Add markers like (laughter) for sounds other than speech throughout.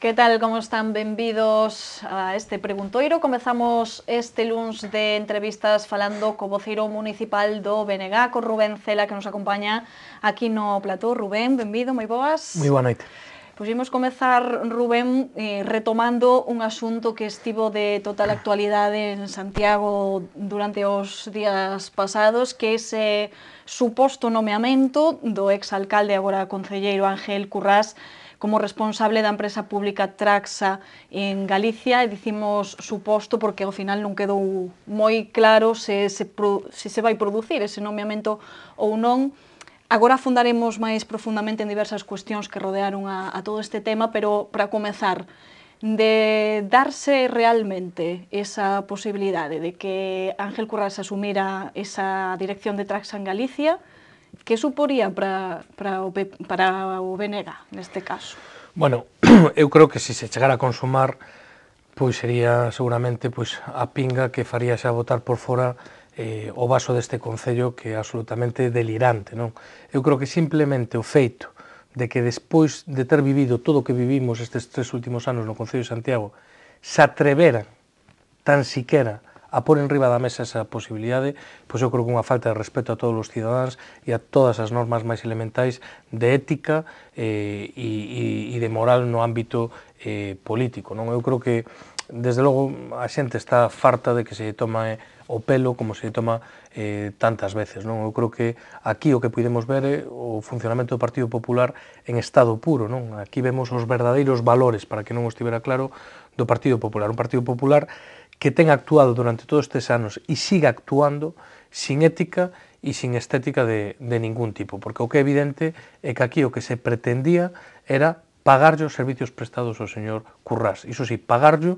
Que tal, como están? Benvidos a este preguntoiro. Comezamos este luns de entrevistas falando co voceiro municipal do BNG, co Rubén Cela, que nos acompaña aquí no plató. Rubén, benvido, moi boas. Moi boa noite. Pois imos comezar, Rubén, eh, retomando un asunto que estivo de total actualidade en Santiago durante os días pasados, que é ese eh, suposto nomeamento do exalcalde agora concelleiro Ángel Currás como responsable da empresa pública Traxa en Galicia e dicimos suposto porque ao final non quedou moi claro se se, se, se vai producir ese nomeamento ou non. Agora fundaremos máis profundamente en diversas cuestións que rodearon a, a todo este tema, pero para comezar, de darse realmente esa posibilidade de que Ángel Curras asumira esa dirección de Traxa en Galicia, que suporía para, para, o, para o BNG neste caso? Bueno, (clears throat) eu creo que se se chegara a consumar pois sería seguramente pois a pinga que faría xa votar por fora eh, o vaso deste Concello que é absolutamente delirante. Non? Eu creo que simplemente o feito de que despois de ter vivido todo o que vivimos estes tres últimos anos no Concello de Santiago se atreveran tan siquera a pôr en riba da mesa esa posibilidade, pois eu creo que unha falta de respeto a todos os cidadáns e a todas as normas máis elementais de ética eh, e, e, e de moral no ámbito eh, político. Non? Eu creo que, desde logo, a xente está farta de que se toma o pelo como se toma eh, tantas veces. Non? Eu creo que aquí o que podemos ver é o funcionamento do Partido Popular en estado puro. Non? Aquí vemos os verdadeiros valores, para que non estivera claro, do Partido Popular. Un Partido Popular que ten actuado durante todos estes anos e siga actuando sin ética e sin estética de, de ningún tipo, porque o que é evidente é que aquí o que se pretendía era pagarlle os servicios prestados ao señor Currás. Iso sí, pagarlle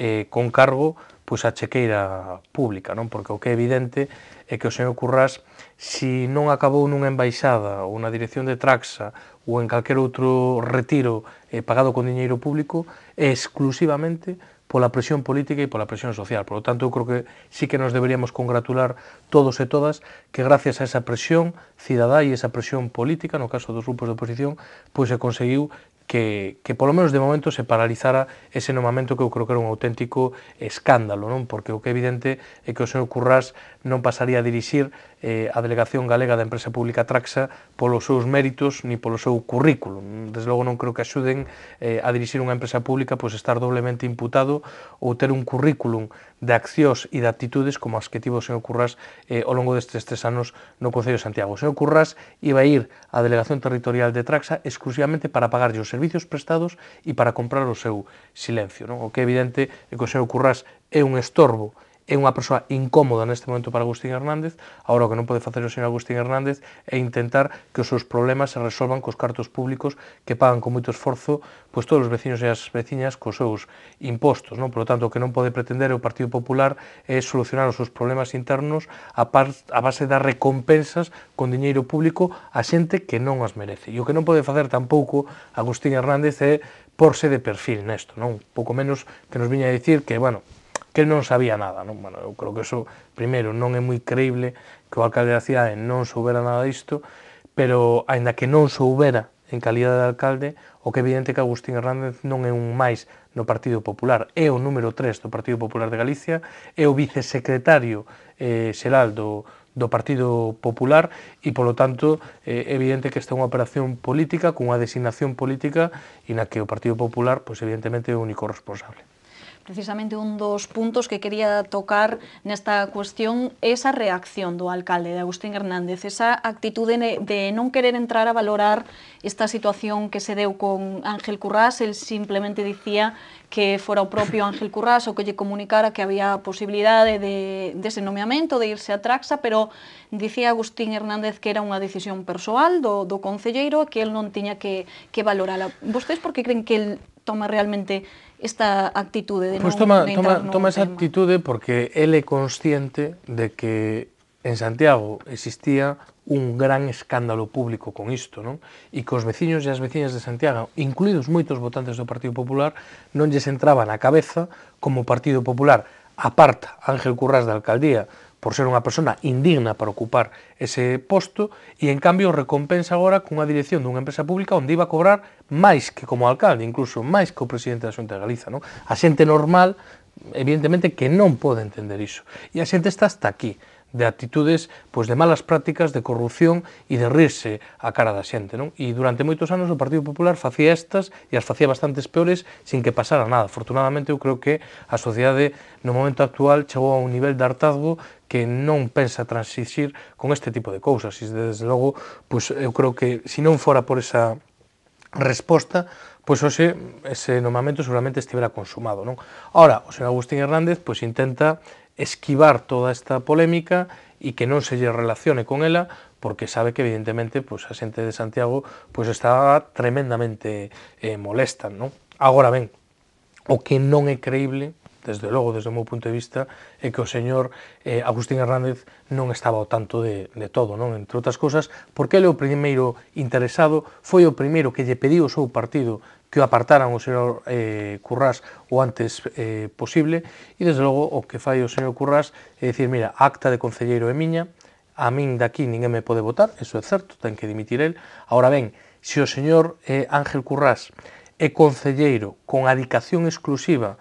eh, con cargo pois a chequeira pública, non? Porque o que é evidente é que o señor Currás, si non acabou nunha embaixada ou na dirección de Traxa ou en calquer outro retiro eh, pagado con diñeiro público, é exclusivamente pola presión política e pola presión social. Por lo tanto, eu creo que sí que nos deberíamos congratular todos e todas que gracias a esa presión cidadá e esa presión política, no caso dos grupos de oposición, pois se conseguiu que, que polo menos de momento se paralizara ese nomamento que eu creo que era un auténtico escándalo, non? Porque o que é evidente é que o señor Currás non pasaría a dirixir eh, a Delegación Galega da Empresa Pública Traxa polos seus méritos ni polo seu currículo. Deslogo non creo que axuden eh, a dirixir unha empresa pública pois estar doblemente imputado ou ter un currículum de accións e de actitudes como as que tivo o señor Currás eh, ao longo destes tres anos no Concello de Santiago. O señor Currás iba a ir á Delegación Territorial de Traxa exclusivamente para pagarlle os servicios prestados e para comprar o seu silencio. Non? O que é evidente é que o señor Currás é un estorbo é unha persoa incómoda neste momento para Agustín Hernández, agora o que non pode facer o señor Agustín Hernández é intentar que os seus problemas se resolvan cos cartos públicos que pagan con moito esforzo pois todos os vecinos e as veciñas cos seus impostos, non? Por lo tanto, o que non pode pretender o Partido Popular é solucionar os seus problemas internos a, par, a base das recompensas con diñeiro público a xente que non as merece. E o que non pode facer tampouco Agustín Hernández é porse de perfil nesto, non? Pouco menos que nos viña a dicir que, bueno, que non sabía nada. Non? Bueno, eu creo que eso, primeiro, non é moi creíble que o alcalde da cidade non soubera nada disto, pero, aínda que non soubera en calidade de alcalde, o que é evidente que Agustín Hernández non é un máis no Partido Popular, é o número 3 do Partido Popular de Galicia, é o vicesecretario eh, xeral do, do Partido Popular e, polo tanto, eh, é eh, evidente que esta é unha operación política, cunha designación política e na que o Partido Popular, pois, evidentemente, é o único responsable precisamente un dos puntos que quería tocar nesta cuestión esa reacción do alcalde de Agustín Hernández, esa actitude de non querer entrar a valorar esta situación que se deu con Ángel Currás, el simplemente dicía que fora o propio Ángel Currás o que lle comunicara que había posibilidade de, dese nomeamento, de irse a Traxa, pero dicía Agustín Hernández que era unha decisión persoal do, do concelleiro que el non tiña que, que valorala. Vostedes por que creen que el toma realmente esta actitude de non, toma, de toma, toma esa tema. actitude porque ele é consciente de que en Santiago existía un gran escándalo público con isto, non? E que os veciños e as veciñas de Santiago, incluídos moitos votantes do Partido Popular, non lles entraba na cabeza como Partido Popular aparta Ángel Currás da alcaldía por ser unha persona indigna para ocupar ese posto e en cambio recompensa agora cunha dirección dunha empresa pública onde iba a cobrar máis que como alcalde, incluso máis que o presidente da Xunta de Galiza, non? A xente normal evidentemente que non pode entender iso. E a xente está hasta aquí de actitudes pois de malas prácticas, de corrupción e de rirse a cara da xente. Non? E durante moitos anos o Partido Popular facía estas e as facía bastantes peores sin que pasara nada. Afortunadamente eu creo que a sociedade no momento actual chegou a un nivel de hartazgo que non pensa transixir con este tipo de cousas. E desde logo, pois, eu creo que se non fora por esa resposta, pois hoxe ese nomamento seguramente estivera consumado, non? Ahora, o señor Agustín Hernández pois intenta esquivar toda esta polémica e que non se lle relacione con ela porque sabe que evidentemente pois, a xente de Santiago pois, está tremendamente eh, molesta. Non? Agora ben, o que non é creíble, desde logo, desde o meu punto de vista, é que o señor eh, Agustín Hernández non estaba ao tanto de, de todo, non entre outras cousas, porque ele o primeiro interesado, foi o primeiro que lle pediu o seu partido que o apartaran o señor eh, Currás o antes eh, posible e desde logo o que fai o señor Currás é dicir, mira, acta de concelleiro é miña, a min daqui ninguén me pode votar, eso é certo, ten que dimitir el. Ahora ben, se o señor eh, Ángel Currás é concelleiro con adicación exclusiva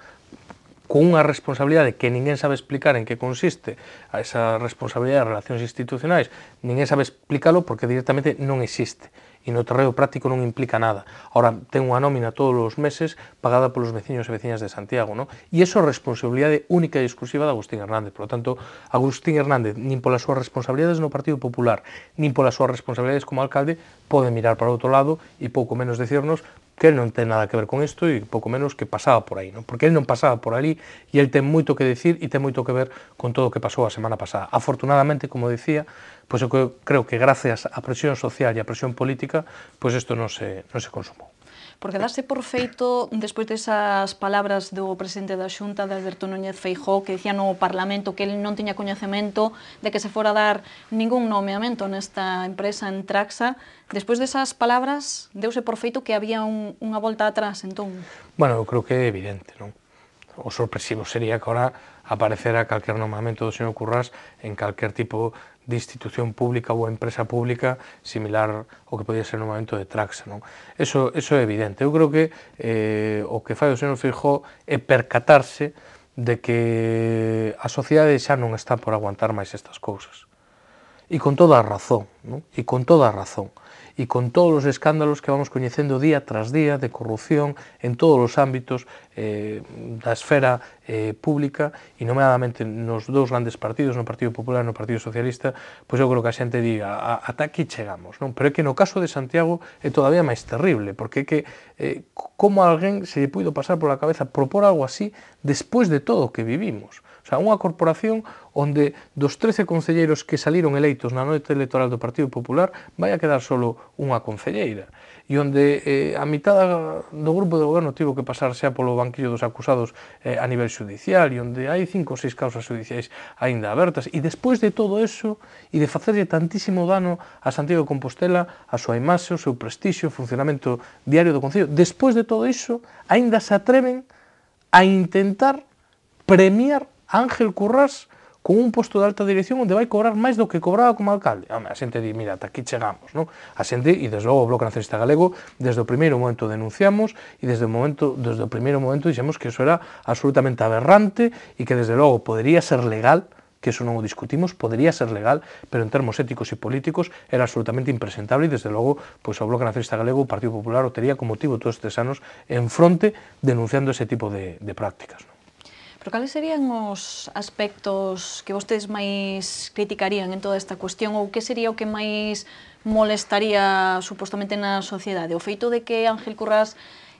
con unha responsabilidade que ninguén sabe explicar en que consiste a esa responsabilidade de relacións institucionais, ninguén sabe explicalo porque directamente non existe e no terreo práctico non implica nada. Ahora, ten unha nómina todos os meses pagada polos veciños e veciñas de Santiago, ¿no? e iso é responsabilidade única e exclusiva de Agustín Hernández. Por lo tanto, Agustín Hernández, nin polas súas responsabilidades no Partido Popular, nin polas súas responsabilidades como alcalde, pode mirar para outro lado e pouco menos decirnos que non ten nada que ver con isto e pouco menos que pasaba por aí, non? porque el non pasaba por ali e el ten moito que decir e ten moito que ver con todo o que pasou a semana pasada. Afortunadamente, como dicía, pois eu creo que gracias á presión social e á presión política, pois isto non se, non se consumou porque dase por feito, despois desas palabras do presidente da Xunta, de Alberto Núñez Feijó, que dicía no Parlamento que el non tiña coñecemento de que se fora a dar ningún nomeamento nesta empresa en Traxa, despois desas palabras, deuse por feito que había un, unha volta atrás, entón? Bueno, eu creo que é evidente, non? o sorpresivo sería que ahora aparecera calquer nomamento do señor Currás en calquer tipo de institución pública ou empresa pública similar ao que podía ser no momento de Traxa. Non? Eso, eso é evidente. Eu creo que eh, o que fai o señor Fijó é percatarse de que a sociedade xa non está por aguantar máis estas cousas. E con toda a razón, non? e con toda a razón e con todos os escándalos que vamos coñecendo día tras día de corrupción en todos os ámbitos eh, da esfera eh, pública e nomeadamente nos dous grandes partidos, no Partido Popular e no Partido Socialista, pois eu creo que a xente diga, ata aquí chegamos, non? Pero é que no caso de Santiago é todavía máis terrible, porque é que eh, como alguén se lle puido pasar pola cabeza propor algo así despois de todo o que vivimos? sea, unha corporación onde dos 13 concelleiros que saliron eleitos na noite electoral do Partido Popular vai a quedar solo unha concelleira e onde eh, a mitad do grupo de goberno tivo que pasar xa polo banquillo dos acusados eh, a nivel judicial e onde hai cinco ou seis causas judiciais aínda abertas e despois de todo eso e de facerlle tantísimo dano a Santiago de Compostela a súa imaxe, o seu prestixio, o funcionamento diario do Concello, despois de todo iso aínda se atreven a intentar premiar Ángel Currás con un posto de alta dirección onde vai cobrar máis do que cobraba como alcalde. Home, a xente di, mira, ata aquí chegamos, non? A xente, e desde logo o Bloco Nacionalista Galego, desde o primeiro momento denunciamos e desde o momento desde o primeiro momento dixemos que eso era absolutamente aberrante e que desde logo podería ser legal, que eso non o discutimos, podría ser legal, pero en termos éticos e políticos era absolutamente impresentable e desde logo pois, o Bloco Nacionalista Galego, o Partido Popular, o tería como motivo todos estes anos en fronte denunciando ese tipo de, de prácticas. Non? Pero cales serían os aspectos que vostedes máis criticarían en toda esta cuestión ou que sería o que máis molestaría supostamente na sociedade? O feito de que Ángel Currás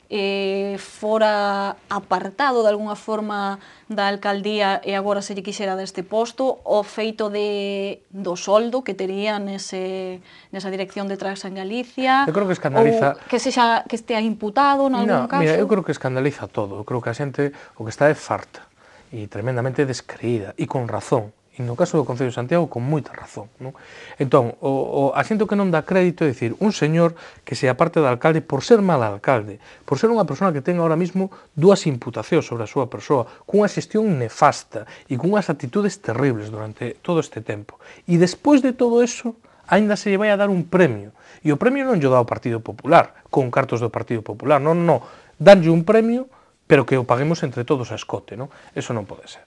eh, fora apartado de alguna forma da alcaldía e agora se lle quixera deste posto, o feito de, do soldo que tería nese, nesa dirección de Traxa en Galicia, eu creo que escandaliza... ou que, sexa, que estea imputado en algún no, caso? Mira, eu creo que escandaliza todo, eu creo que a xente o que está é farta e tremendamente descreída, e con razón, E no caso do Concello de Santiago, con moita razón. Non? Entón, o, o asiento que non dá crédito é dicir un señor que se aparte de alcalde por ser mal alcalde, por ser unha persona que ten ahora mismo dúas imputacións sobre a súa persoa, cunha xestión nefasta e cunhas actitudes terribles durante todo este tempo. E despois de todo eso, aínda se lle vai a dar un premio. E o premio non lle dá o Partido Popular, con cartos do Partido Popular. Non, non, non. Danlle un premio, pero que o paguemos entre todos a escote, non? Eso non pode ser.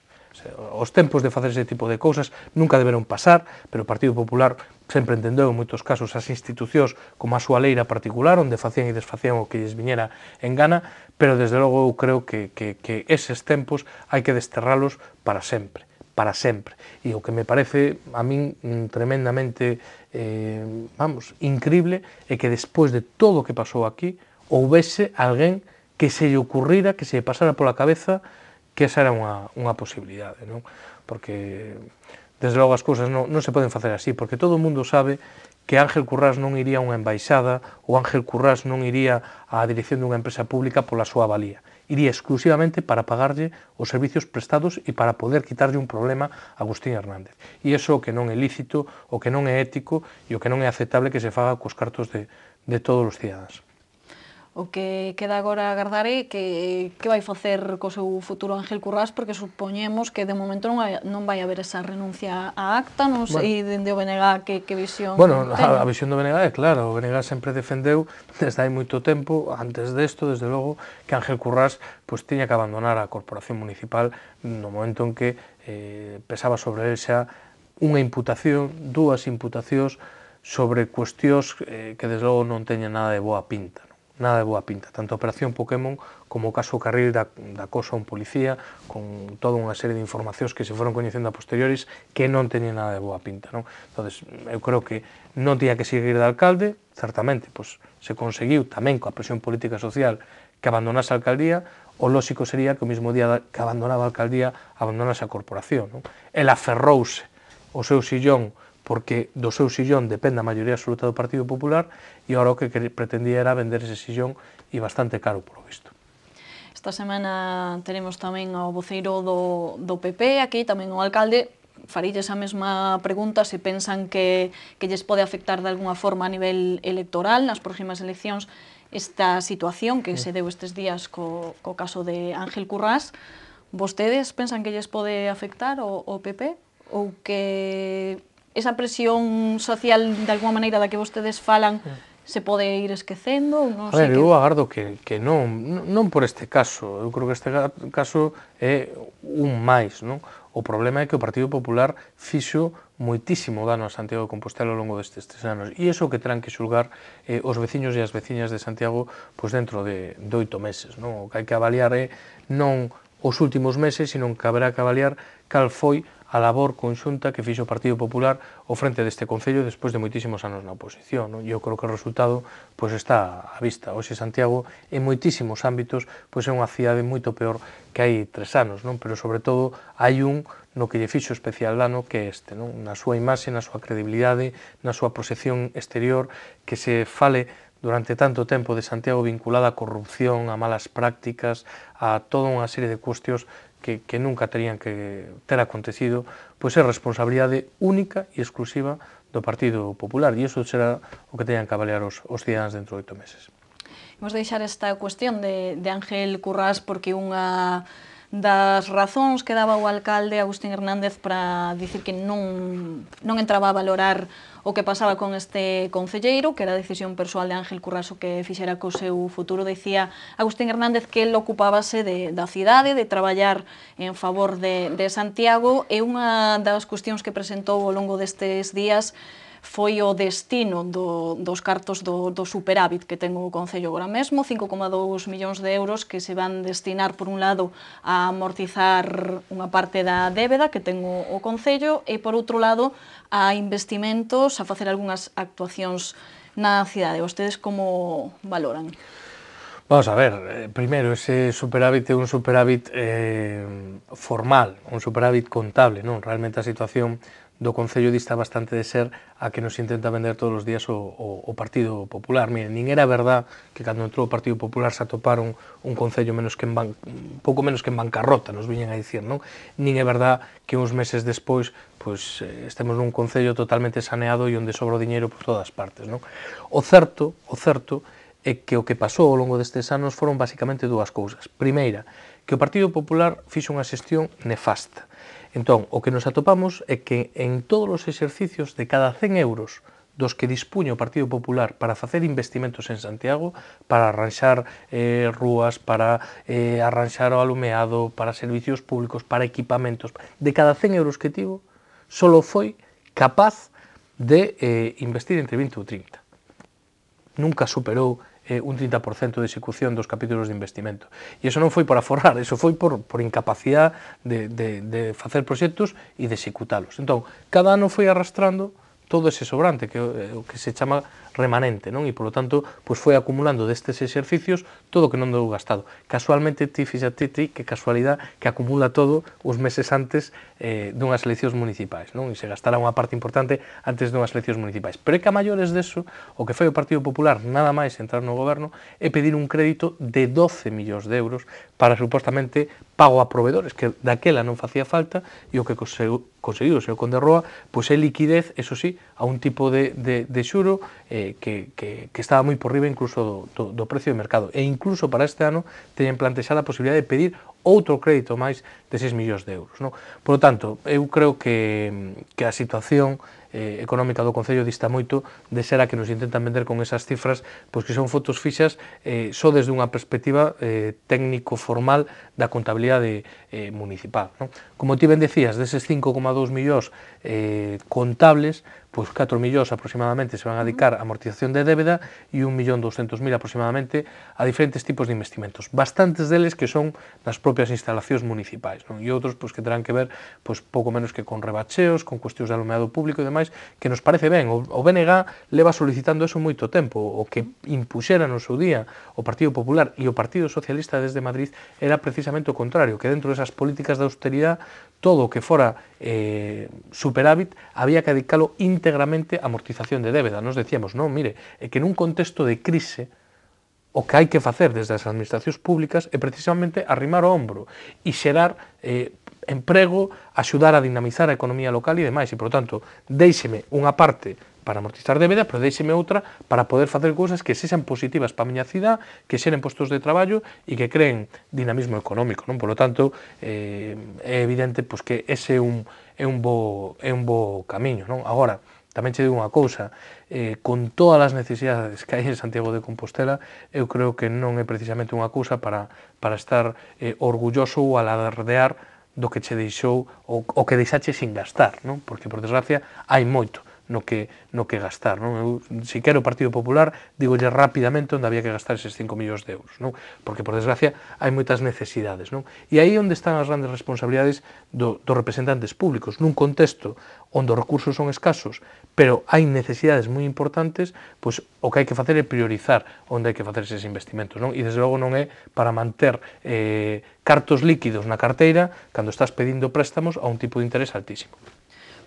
Os tempos de facer ese tipo de cousas nunca deberon pasar, pero o Partido Popular sempre entendeu en moitos casos as institucións como a súa leira particular, onde facían e desfacían o que lles viñera en gana, pero desde logo eu creo que, que, que eses tempos hai que desterralos para sempre para sempre. E o que me parece a min mm, tremendamente, eh, vamos, increíble é que despois de todo o que pasou aquí, houvese alguén que se lle ocurrira, que se lle pasara pola cabeza que esa era unha, unha posibilidade, non? Porque, desde logo, as cousas non, non se poden facer así, porque todo o mundo sabe que Ángel Currás non iría a unha embaixada ou Ángel Currás non iría á dirección dunha empresa pública pola súa valía. Iría exclusivamente para pagarlle os servicios prestados e para poder quitarlle un problema a Agustín Hernández. E iso o que non é lícito, o que non é ético e o que non é aceptable que se faga cos cartos de, de todos os cidadáns. O que queda agora agardar é que, que vai facer co seu futuro Ángel Currás, porque supoñemos que de momento non, hai, non vai haber esa renuncia a acta, non sei bueno, dende o BNG que, que visión Bueno, a, a visión do BNG é claro, o BNG sempre defendeu (laughs) desde hai moito tempo, antes desto, desde logo, que Ángel Currás pois, tiña que abandonar a Corporación Municipal no momento en que eh, pesaba sobre el xa unha imputación, dúas imputacións sobre cuestións eh, que desde logo non teñen nada de boa pinta nada de boa pinta, tanto a Operación Pokémon como o caso Carril da, da cosa un policía, con toda unha serie de informacións que se foron coñecendo a posteriores que non teñen nada de boa pinta. Non? entonces eu creo que non tía que seguir de alcalde, certamente, pois, se conseguiu tamén coa presión política social que abandonase a alcaldía, o lóxico sería que o mismo día que abandonaba a alcaldía, abandonase a corporación. Non? Ela ferrouse o seu sillón porque do seu sillón depende a maioría absoluta do Partido Popular e agora o que pretendía era vender ese sillón e bastante caro, por o visto. Esta semana teremos tamén ao voceiro do, do PP, aquí tamén o alcalde, farilles a mesma pregunta se pensan que, que lles pode afectar de alguna forma a nivel electoral nas próximas eleccións esta situación que se deu estes días co, co caso de Ángel Currás. Vostedes pensan que lles pode afectar o, o PP ou que esa presión social de alguma maneira da que vostedes falan se pode ir esquecendo? Non sei a ver, eu agardo que, que non, non por este caso, eu creo que este caso é un máis, non? O problema é que o Partido Popular fixo moitísimo dano a Santiago de Compostela ao longo destes tres anos. E iso que terán que xulgar eh, os veciños e as veciñas de Santiago pois dentro de, de meses. Non? O que hai que avaliar é non os últimos meses, sino que haberá que avaliar cal foi a labor conxunta que fixo o Partido Popular ao frente deste Concello despois de moitísimos anos na oposición. Non? Eu creo que o resultado pois, está á vista. Oxe, Santiago, en moitísimos ámbitos, pois, é unha cidade moito peor que hai tres anos, non? pero sobre todo hai un no que lle fixo especial dano que é este, non? na súa imaxe, na súa credibilidade, na súa proxección exterior, que se fale durante tanto tempo de Santiago vinculada a corrupción, a malas prácticas, a toda unha serie de cuestións que, que nunca terían que ter acontecido, pois é responsabilidade única e exclusiva do Partido Popular, e iso será o que teñan que avaliar os, os cidadáns dentro de oito meses. Vamos deixar esta cuestión de, de Ángel Currás porque unha das razóns que daba o alcalde Agustín Hernández para dicir que non, non entraba a valorar o que pasaba con este concelleiro, que era a decisión persoal de Ángel Curraso que fixera co seu futuro, decía Agustín Hernández que el ocupábase de, da cidade, de traballar en favor de, de Santiago, e unha das cuestións que presentou ao longo destes días foi o destino do, dos cartos do, do superávit que ten o Concello agora mesmo, 5,2 millóns de euros que se van destinar, por un lado, a amortizar unha parte da débeda que ten o, o Concello e, por outro lado, a investimentos, a facer algunhas actuacións na cidade. Vostedes como valoran? Vamos a ver, eh, primeiro, ese superávit é un superávit eh, formal, un superávit contable, non? Realmente a situación do Concello dista bastante de ser a que nos intenta vender todos os días o, o, o Partido Popular. Mire, nin era verdad que cando entrou o Partido Popular se atoparon un Concello menos que en ban, pouco menos que en bancarrota, nos viñen a dicir, non? Nin é verdad que uns meses despois pois, eh, estemos nun Concello totalmente saneado e onde sobra o diñeiro por todas partes, non? O certo, o certo é que o que pasou ao longo destes anos foron basicamente dúas cousas. Primeira, que o Partido Popular fixo unha xestión nefasta. Entón, o que nos atopamos é que en todos os exercicios de cada 100 euros dos que dispuña o Partido Popular para facer investimentos en Santiago, para arranxar eh, rúas, para eh, arranxar o alumeado, para servicios públicos, para equipamentos, de cada 100 euros que tivo, solo foi capaz de eh, investir entre 20 ou 30. Nunca superou eh, un 30% de execución dos capítulos de investimento. E iso non foi por aforrar, iso foi por, por incapacidade de, de, de facer proxectos e de executalos. Entón, cada ano foi arrastrando todo ese sobrante que, o eh, que se chama remanente, non? E polo tanto, pois foi acumulando destes exercicios todo o que non deu gastado. Casualmente ti fíxate ti que casualidade que acumula todo os meses antes eh, dunhas eleccións municipais, non? E se gastará unha parte importante antes dunhas eleccións municipais. Pero é que a maiores deso, o que foi o Partido Popular nada máis entrar no goberno é pedir un crédito de 12 millóns de euros para supostamente pago a proveedores, que daquela non facía falta e o que conseguiu o señor Conde Roa, pois é liquidez, eso sí, a un tipo de, de, de xuro eh, eh, que, que, que, estaba moi por riba incluso do, do, do precio de mercado. E incluso para este ano teñen plantexada a posibilidade de pedir outro crédito máis de 6 millóns de euros. Non? Por lo tanto, eu creo que, que a situación eh, económica do Concello dista moito de ser a que nos intentan vender con esas cifras, pois que son fotos fixas eh, só desde unha perspectiva eh, técnico-formal da contabilidade eh, municipal. Non? Como ti ben decías, deses 5,2 millóns eh, contables, pois 4 millóns aproximadamente se van a dedicar a amortización de débeda e 1.200.000 aproximadamente a diferentes tipos de investimentos. Bastantes deles que son nas propias instalacións municipais, non? E outros pois que terán que ver pois pouco menos que con rebacheos, con cuestións de alumeado público e demais, que nos parece ben. O, o BNG leva solicitando eso moito tempo, o que impuxera no seu día o Partido Popular e o Partido Socialista desde Madrid era precisamente o contrario, que dentro desas políticas de austeridade todo o que fora eh, superávit había que dedicarlo íntegramente a amortización de débeda. Nos decíamos, non, mire, é que nun contexto de crise o que hai que facer desde as administracións públicas é precisamente arrimar o ombro e xerar eh, emprego, axudar a dinamizar a economía local e demais. E, por tanto, deixeme unha parte para amortizar débeda, pero déxeme outra para poder facer cousas que sexan positivas para a miña cidade, que xeren postos de traballo e que creen dinamismo económico, non? Por lo tanto, eh, é evidente pois, que ese é un, é un bo, é un bo camiño, non? Agora, tamén che digo unha cousa, eh, con todas as necesidades que hai en Santiago de Compostela, eu creo que non é precisamente unha cousa para, para estar eh, orgulloso ou alardear do que che deixou o, o que deixaxe sin gastar, non? Porque por desgracia hai moito no que, no que gastar. Non? Eu, se quero o Partido Popular, digo rapidamente onde había que gastar eses 5 millóns de euros, non? porque, por desgracia, hai moitas necesidades. Non? E aí onde están as grandes responsabilidades do, dos representantes públicos, nun contexto onde os recursos son escasos, pero hai necesidades moi importantes, pois o que hai que facer é priorizar onde hai que facer eses investimentos. Non? E, desde logo, non é para manter eh, cartos líquidos na carteira cando estás pedindo préstamos a un tipo de interés altísimo.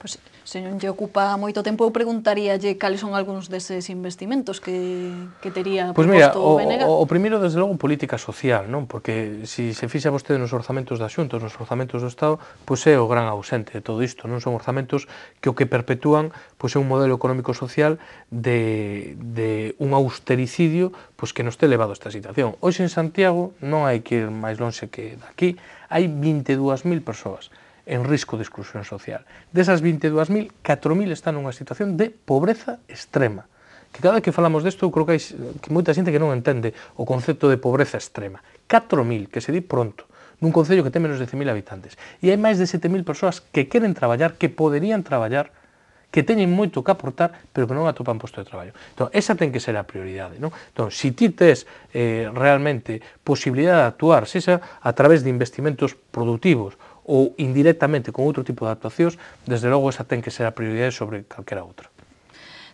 Pois, se non lle ocupa moito tempo, eu preguntaríalle cales son algúns deses investimentos que, que tería pois mira, o, Venegas. o, o primeiro, desde logo, política social, non? Porque se si se fixa vostede nos orzamentos da Xunta, nos orzamentos do Estado, pois é o gran ausente de todo isto, non son orzamentos que o que perpetúan pois é un modelo económico social de, de un austericidio pois que nos te levado a esta situación. Hoxe en Santiago non hai que ir máis lonxe que daqui, hai 22.000 persoas en risco de exclusión social. Desas 22.000, 4.000 están nunha situación de pobreza extrema. Que cada vez que falamos desto, creo que hai que moita xente que non entende o concepto de pobreza extrema. 4.000, que se di pronto nun concello que ten menos de 10.000 habitantes. E hai máis de 7.000 persoas que queren traballar, que poderían traballar, que teñen moito que aportar, pero que non atopan posto de traballo. Entón, esa ten que ser a prioridade. Non? Entón, se si ti tes eh, realmente posibilidade de actuar, se xa a través de investimentos productivos ou indirectamente con outro tipo de actuacións, desde logo esa ten que ser a prioridade sobre calquera outra.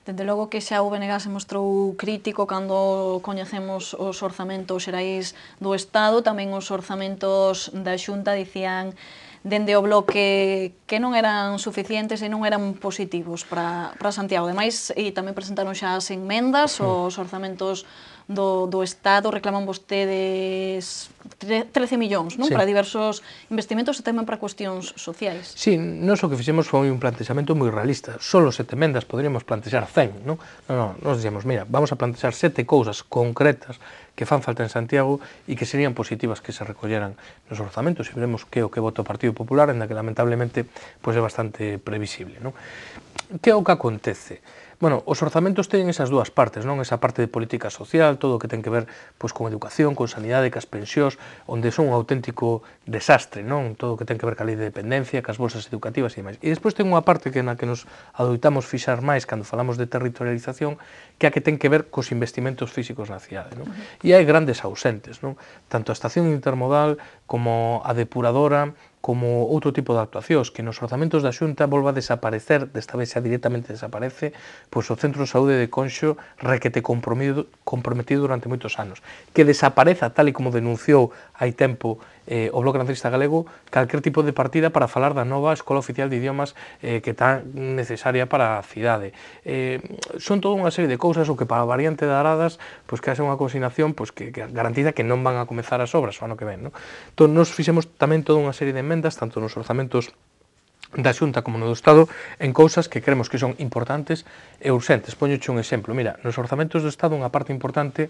Dende logo que xa o BNG se mostrou crítico cando coñecemos os orzamentos xerais do Estado, tamén os orzamentos da Xunta dicían dende o bloque que non eran suficientes e non eran positivos para, para Santiago. Ademais, e tamén presentaron xa as enmendas os orzamentos do, do Estado reclaman vostedes 13 millóns non? Sí. para diversos investimentos e tamén para cuestións sociais. Sí, nós o que fixemos foi un plantexamento moi realista. Solo sete emendas poderíamos plantexar 100, non? Non, non, nos dixemos, mira, vamos a plantexar sete cousas concretas que fan falta en Santiago e que serían positivas que se recolleran nos orzamentos e veremos que o que vota o Partido Popular, en que lamentablemente pois pues, é bastante previsible. Non? Que é o que acontece? Bueno, os orzamentos teñen esas dúas partes, non? Esa parte de política social, todo o que ten que ver pois con educación, con sanidade, cas pensións, onde son un auténtico desastre, non? Todo o que ten que ver ca lei de dependencia, cas bolsas educativas e demais. E despois ten unha parte que na que nos adoitamos fixar máis cando falamos de territorialización, que a que ten que ver cos investimentos físicos na cidade, non? E hai grandes ausentes, non? Tanto a estación intermodal como a depuradora, como outro tipo de actuacións, que nos orzamentos da Xunta volva a desaparecer, desta vez xa directamente desaparece, pois o Centro de Saúde de Conxo requete comprometido, comprometido durante moitos anos. Que desapareza, tal e como denunciou hai tempo eh, o Bloque Nacionalista Galego calquer tipo de partida para falar da nova Escola Oficial de Idiomas eh, que tan necesaria para a cidade. Eh, son toda unha serie de cousas o que para a variante de Aradas pois, que hace unha consignación pois, que, que garantiza que non van a comezar as obras o ano que ven. No? Entón, nos fixemos tamén toda unha serie de emendas, tanto nos orzamentos da Xunta como no do Estado en cousas que cremos que son importantes e urxentes. Poñoche un exemplo. Mira, nos orzamentos do Estado unha parte importante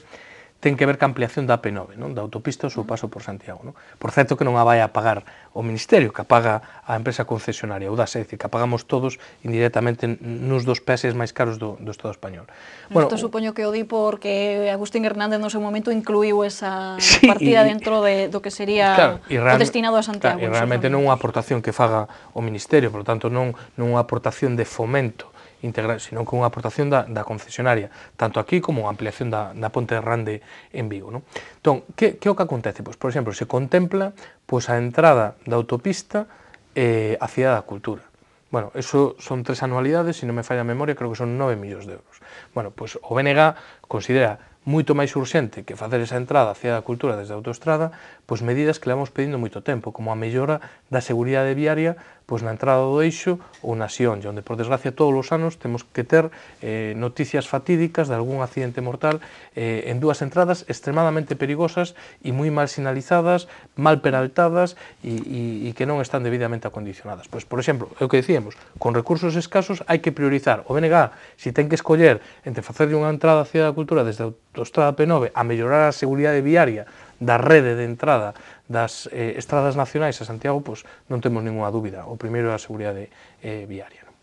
ten que ver ca ampliación da AP9, non? da autopista ao seu paso por Santiago. Non? Por certo que non a vai a pagar o Ministerio, que a paga a empresa concesionaria, ou das, é dicir, que a pagamos todos indirectamente nos dos peses máis caros do, do Estado español. Bueno, Isto supoño que o di porque Agustín Hernández no seu momento incluiu esa (laughs) sí, partida y, dentro de, do que sería claro, o destinado a Santiago. Claro, e realmente non unha aportación que faga o Ministerio, por lo tanto non, non unha aportación de fomento, integral, senón con unha aportación da, da concesionaria, tanto aquí como a ampliación da, da Ponte de Rande en Vigo. Non? Entón, que, que é o que acontece? Pois, por exemplo, se contempla pois, a entrada da autopista eh, a Cidade da Cultura. Bueno, eso son tres anualidades, se si non me falla a memoria, creo que son 9 millóns de euros. Bueno, pois o BNG considera moito máis urxente que facer esa entrada hacia a cultura desde a autostrada, pois medidas que levamos pedindo moito tempo, como a mellora da seguridade viaria pois na entrada do eixo ou na Sion, onde por desgracia todos os anos temos que ter eh, noticias fatídicas de algún accidente mortal eh, en dúas entradas extremadamente perigosas e moi mal sinalizadas, mal peraltadas e, e, e que non están debidamente acondicionadas. Pois, por exemplo, é o que dicíamos, con recursos escasos hai que priorizar. O BNG, se ten que escoller entre facerlle unha entrada á Cidade da Cultura desde a Autostrada P9 a mellorar a seguridade viaria da rede de entrada das eh, estradas nacionais a Santiago, pois non temos ninguna dúbida. O primeiro é a seguridade eh, viaria. Non?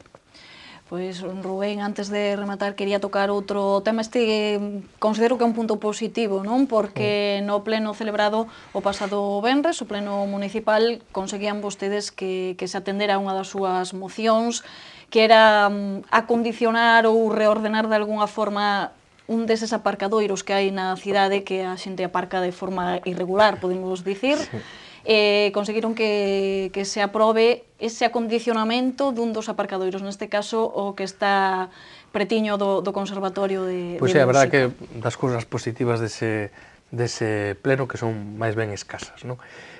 Pois, Rubén, antes de rematar, quería tocar outro tema. Este eh, considero que é un punto positivo, non? Porque no pleno celebrado o pasado Benres, o pleno municipal, conseguían vostedes que, que se atendera unha das súas mocións que era um, acondicionar ou reordenar de alguna forma un deses aparcadoiros que hai na cidade que a xente aparca de forma irregular, podemos dicir, sí. eh, conseguiron que, que se aprobe ese acondicionamento dun dos aparcadoiros, neste caso o que está pretiño do, do Conservatorio de Pois pues é, a verdade que das cousas positivas dese, dese pleno que son máis ben escasas, non?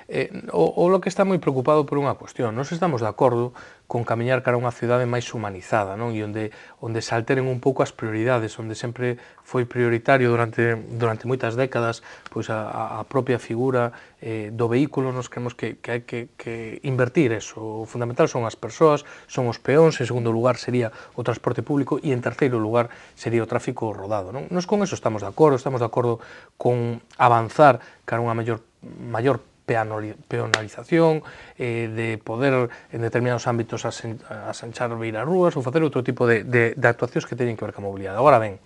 eh, o, o lo que está moi preocupado por unha cuestión. Nos estamos de acordo con camiñar cara a unha cidade máis humanizada, non? E onde onde se alteren un pouco as prioridades, onde sempre foi prioritario durante durante moitas décadas pois a, a propia figura eh, do vehículo, nos creemos que, que hai que, que invertir eso. O fundamental son as persoas, son os peóns, en segundo lugar sería o transporte público e en terceiro lugar sería o tráfico rodado. Non? Nos con eso estamos de acordo, estamos de acordo con avanzar cara a unha maior, maior peonalización, eh, de poder en determinados ámbitos asen, asenchar beirarrúas ou facer outro tipo de, de, de actuacións que teñen que ver a mobilidade. Agora ben,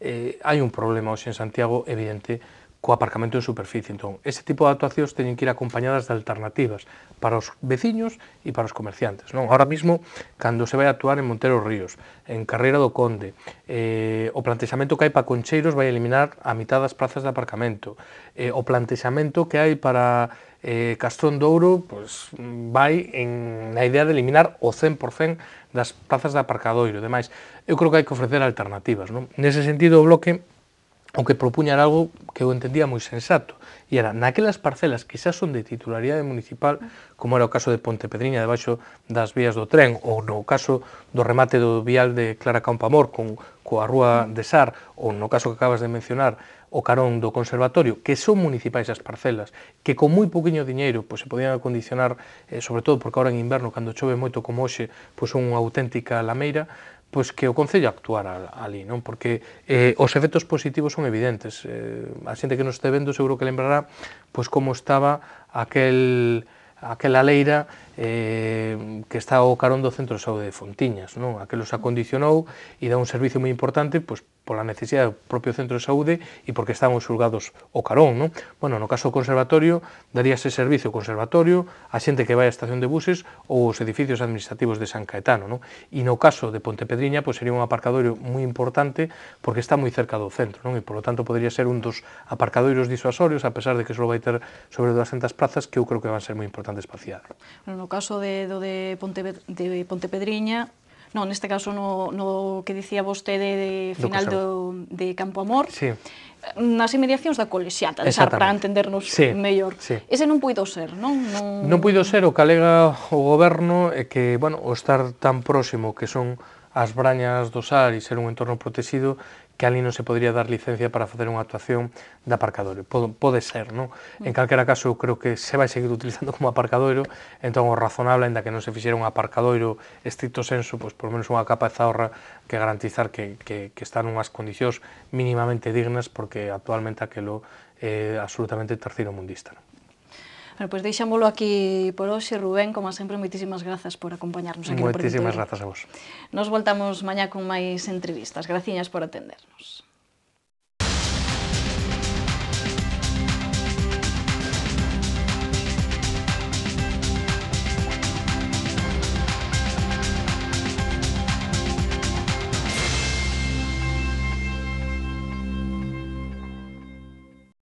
eh, hai un problema hoxe en Santiago evidente co aparcamento en superficie. Entón, ese tipo de actuacións teñen que ir acompañadas de alternativas para os veciños e para os comerciantes. Non? Ahora mismo, cando se vai a actuar en Montero Ríos, en Carreira do Conde, eh, o plantexamento que hai para Concheiros vai eliminar a mitad das plazas de aparcamento. Eh, o plantexamento que hai para eh, Castrón Douro pues, vai en, na idea de eliminar o 100% das plazas de aparcadoiro e demais. Eu creo que hai que ofrecer alternativas. Non? Nese sentido, o bloque o que era algo que eu entendía moi sensato, e era naquelas parcelas que xa son de titularidade municipal, como era o caso de Pontepedriña, debaixo das vías do tren, ou no caso do remate do vial de Clara Campamor con coa rúa de Sar, ou no caso que acabas de mencionar, o carón do conservatorio, que son municipais as parcelas, que con moi poquinho diñeiro pois, se podían acondicionar, eh, sobre todo porque agora en inverno, cando chove moito como hoxe, pois, son unha auténtica lameira, pois que o Concello actuara ali, non? Porque eh, os efectos positivos son evidentes. Eh, a xente que nos este vendo seguro que lembrará pois como estaba aquel, aquela leira eh, que está ao carón do Centro de Saúde de Fontiñas, non? A que los acondicionou e dá un servicio moi importante pois, pola necesidade do propio Centro de Saúde e porque están os xulgados o carón, non? Bueno, no caso do conservatorio, daría ese servicio conservatorio a xente que vai á estación de buses ou os edificios administrativos de San Caetano, non? E no caso de Pontepedriña, pois sería un aparcadoiro moi importante porque está moi cerca do centro, non? E polo tanto podría ser un dos aparcadoiros disuasorios, a pesar de que só vai ter sobre 200 plazas, que eu creo que van ser moi importantes para a cidade. No caso de, do de, Ponte, de Pontepedriña, non, neste caso no, no que dicía vostede de final do, do de Campo Amor, sí. nas inmediacións da colexiata, de para entendernos sí, mellor. Sí. Ese non puido ser, non? Non, non puido ser o que alega o goberno é que, bueno, o estar tan próximo que son as brañas do Sar e ser un entorno protegido que ali non se podría dar licencia para facer unha actuación de aparcadoiro. Pode, pode ser, non? Mm. En calquera caso, creo que se vai seguir utilizando como aparcadoiro, entón o razonable, ainda que non se fixera un aparcadoiro estricto senso, pois por menos unha capa de zahorra que garantizar que, que, que está unhas condicións mínimamente dignas, porque actualmente aquelo é absolutamente terceiro mundista. Non? Bueno, pois pues deixámolo aquí por hoxe, Rubén, como sempre, moitísimas grazas por acompañarnos aquí. Moitísimas grazas a vos. Nos voltamos mañá con máis entrevistas. Graciñas por atendernos.